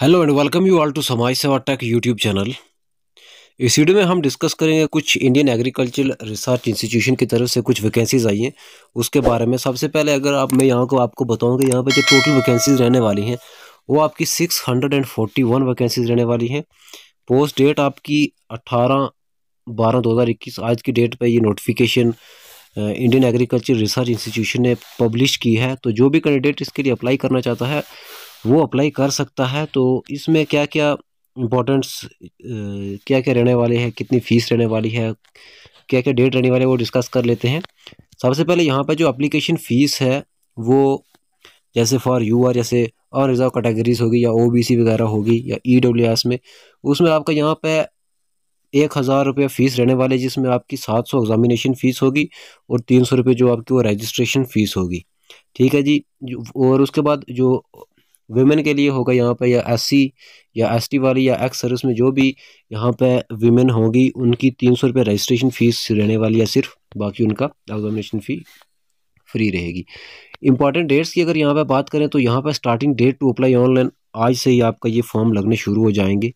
hello and welcome you all to Samaj Seva tech YouTube channel इस video में हम discuss करेंगे कुछ इंडियन एग्रीकल्चर रिसर्च इंस्टीट्यूशन की तरफ से कुछ वैकेंसीज आई हैं उसके बारे में सबसे पहले अगर आप मैं यहाँ को आपको बताऊँ कि यहाँ पर जो टोटल वैकेंसीज रहने वाली हैं वो आपकी six hundred and forty one vacancies रहने वाली हैं पोस्ट डेट आपकी अट्ठारह बारह दो हज़ार इक्कीस आज की डेट पर ये notification Indian agriculture research institution ने पब्लिश की है तो जो भी कैंडिडेट इसके लिए अप्लाई करना चाहता है वो अप्लाई कर सकता है तो इसमें क्या क्या इम्पोर्टेंट्स क्या क्या रहने वाले हैं कितनी फ़ीस रहने वाली है क्या क्या डेट रहने वाले वो डिस्कस कर लेते हैं सबसे पहले यहाँ पर जो अप्लीकेशन फ़ीस है वो जैसे फॉर यू आर जैसे और रिजर्व कैटेगरीज होगी या ओ बी सी वगैरह होगी या ई डब्ल्यू एस में उसमें आपका यहाँ पे एक हज़ार रुपये फ़ीस रहने वाले जिसमें आपकी सात सौ एग्ज़ामिनेशन फ़ीस होगी और तीन सौ रुपये जो आपकी वो रजिस्ट्रेशन फ़ीस होगी ठीक है जी और उसके बाद जो वीमेन के लिए होगा यहाँ पर या एस या एस वाली या एक्स सर्विस में जो भी यहाँ पर वीमेन होगी उनकी तीन सौ रुपये रजिस्ट्रेशन फ़ीस रहने वाली है सिर्फ बाकी उनका एग्जामिनेशन फ़ी फ्री रहेगी इंपॉर्टेंट डेट्स की अगर यहाँ पर बात करें तो यहाँ पर starting date to apply online आज से ही आपका ये फॉर्म लगने शुरू हो जाएंगे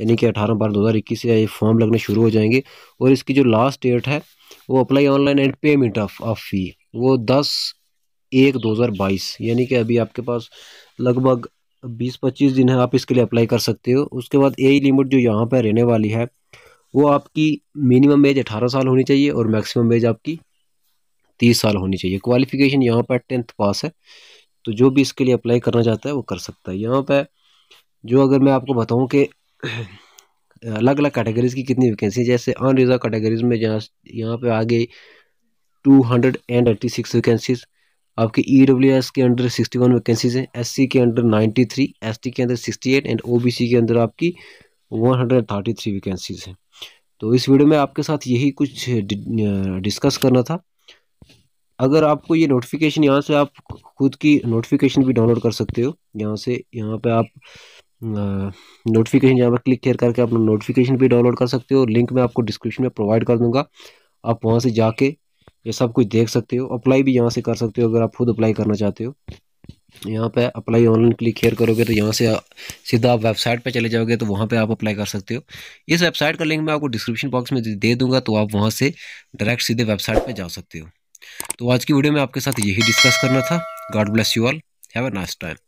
यानी कि अठारह बारह दो हज़ार इक्कीस से ये फॉर्म लगने शुरू हो जाएंगे और इसकी जो लास्ट डेट है वो apply online and payment of of fee वो दस एक दो हज़ार बाईस यानी कि अभी आपके पास लगभग बीस पच्चीस दिन है आप इसके लिए अप्लाई कर सकते हो उसके बाद एज लिमिट जो यहाँ पर रहने वाली है वो आपकी मिनिमम एज अठारह साल होनी चाहिए और मैक्सिमम एज आपकी तीस साल होनी चाहिए क्वालिफिकेशन यहाँ पर टेंथ पास है तो जो भी इसके लिए अप्लाई करना चाहता है वो कर सकता है यहाँ पर जो अगर मैं आपको बताऊँ कि अलग अलग कैटेगरीज़ की कितनी वैकेंसी जैसे अनरिजर्व कैटेगरीज में जहाँ यहाँ पर आ गई two hundred and eighty six vacancies आपके ई डब्ल्यू एस के अंडर सिक्सटी वन वैकेंसीज हैं एस सी के under ninety three S T के अंदर 68 एंड ओ बी सी के अंदर आपकी one hundred thirty three vacancies हैं तो इस वीडियो में आपके साथ यही कुछ डिस्कस करना था अगर आपको ये नोटिफिकेशन यहाँ से आप खुद की नोटिफिकेशन भी डाउनलोड कर सकते हो यहाँ से यहाँ पे आप नोटिफिकेशन यहाँ पर क्लिक कर करके अपना नोटिफिकेशन भी डाउनलोड कर सकते हो लिंक मैं आपको डिस्क्रिप्शन में प्रोवाइड कर दूँगा आप वहाँ से जाके ये सब कुछ देख सकते हो अप्लाई भी यहाँ से कर सकते हो अगर आप खुद अप्लाई करना चाहते हो यहाँ पे अप्लाई ऑनलाइन क्लिक हेयर करोगे तो यहाँ से सीधा आप वेबसाइट पे चले जाओगे तो वहाँ पे आप अप्लाई कर सकते हो इस वेबसाइट का लिंक मैं आपको डिस्क्रिप्शन बॉक्स में दे दूंगा तो आप वहाँ से डायरेक्ट सीधे वेबसाइट पे जा सकते हो तो आज की वीडियो में आपके साथ यही डिस्कस करना था God bless you all have a nice time